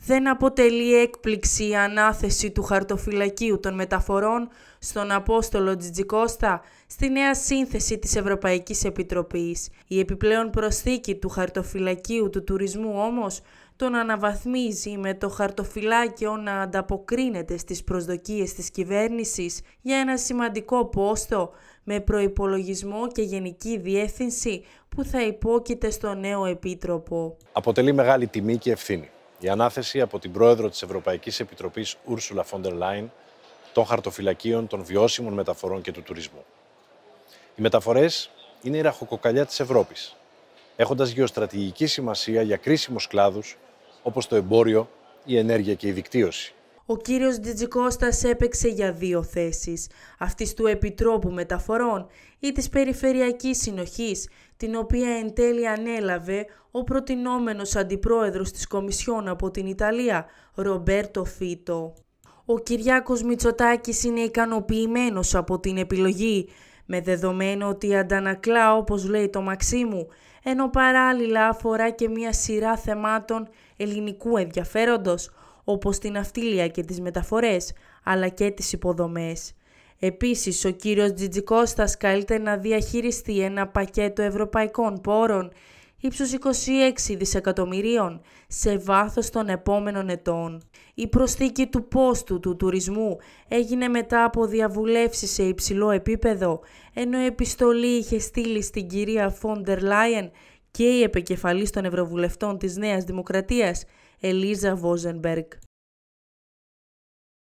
δεν αποτελεί έκπληξη η ανάθεση του χαρτοφυλακίου των μεταφορών στον Απόστολο Τζιτζικώστα στη νέα σύνθεση της Ευρωπαϊκής Επιτροπής. Η επιπλέον προσθήκη του χαρτοφυλακίου του τουρισμού όμως τον αναβαθμίζει με το χαρτοφυλάκιο να ανταποκρίνεται στις προσδοκίες της κυβέρνησης για ένα σημαντικό πόστο με προϋπολογισμό και γενική διεύθυνση που θα υπόκειται στο νέο επίτροπο. Αποτελεί μεγάλη τιμή και ευθύνη. Η ανάθεση από την πρόεδρο της Ευρωπαϊκής Επιτροπής Ursula von der Leyen των χαρτοφυλακίων των βιώσιμων μεταφορών και του τουρισμού. Οι μεταφορές είναι η ραχοκοκαλιά της Ευρώπης, έχοντας γεωστρατηγική σημασία για κρίσιμους κλάδους όπως το εμπόριο, η ενέργεια και η δικτύωση. Ο κύριος Τζιτζικώστας έπαιξε για δύο θέσεις, αυτής του Επιτρόπου Μεταφορών ή της Περιφερειακής Συνοχής, την οποία εν τέλει ανέλαβε ο προτινόμενος αντιπρόεδρος της Κομισιόν από την Ιταλία, Ρομπέρτο Φίτο. Ο Κυριάκος Μητσοτάκης είναι ικανοποιημένος από την επιλογή, με δεδομένο ότι αντανακλά, όπως λέει το Μαξίμου, ενώ παράλληλα αφορά και μία σειρά θεμάτων ελληνικού ενδιαφέροντος, όπως την αυτίλια και τις μεταφορές, αλλά και τις υποδομές. Επίσης, ο κύριος Τζιτζικώστας καλείται να διαχειριστεί ένα πακέτο ευρωπαϊκών πόρων ύψους 26 δισεκατομμυρίων σε βάθος των επόμενων ετών. Η προσθήκη του πόστου του τουρισμού έγινε μετά από διαβουλεύσεις σε υψηλό επίπεδο, ενώ η επιστολή είχε στείλει στην κυρία Φόντερ Λάιεν και η επικεφαλής των Ευρωβουλευτών της Νέας Δημοκρατίας, Ελίζα Βόζενμπεργκ.